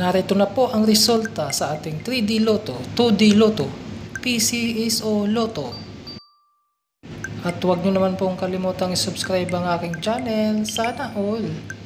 Narito na po ang resulta sa ating 3D Loto, 2D Loto, Lotto, PCSO Loto. At huwag nyo naman pong kalimutang isubscribe ang aking channel. Sana all!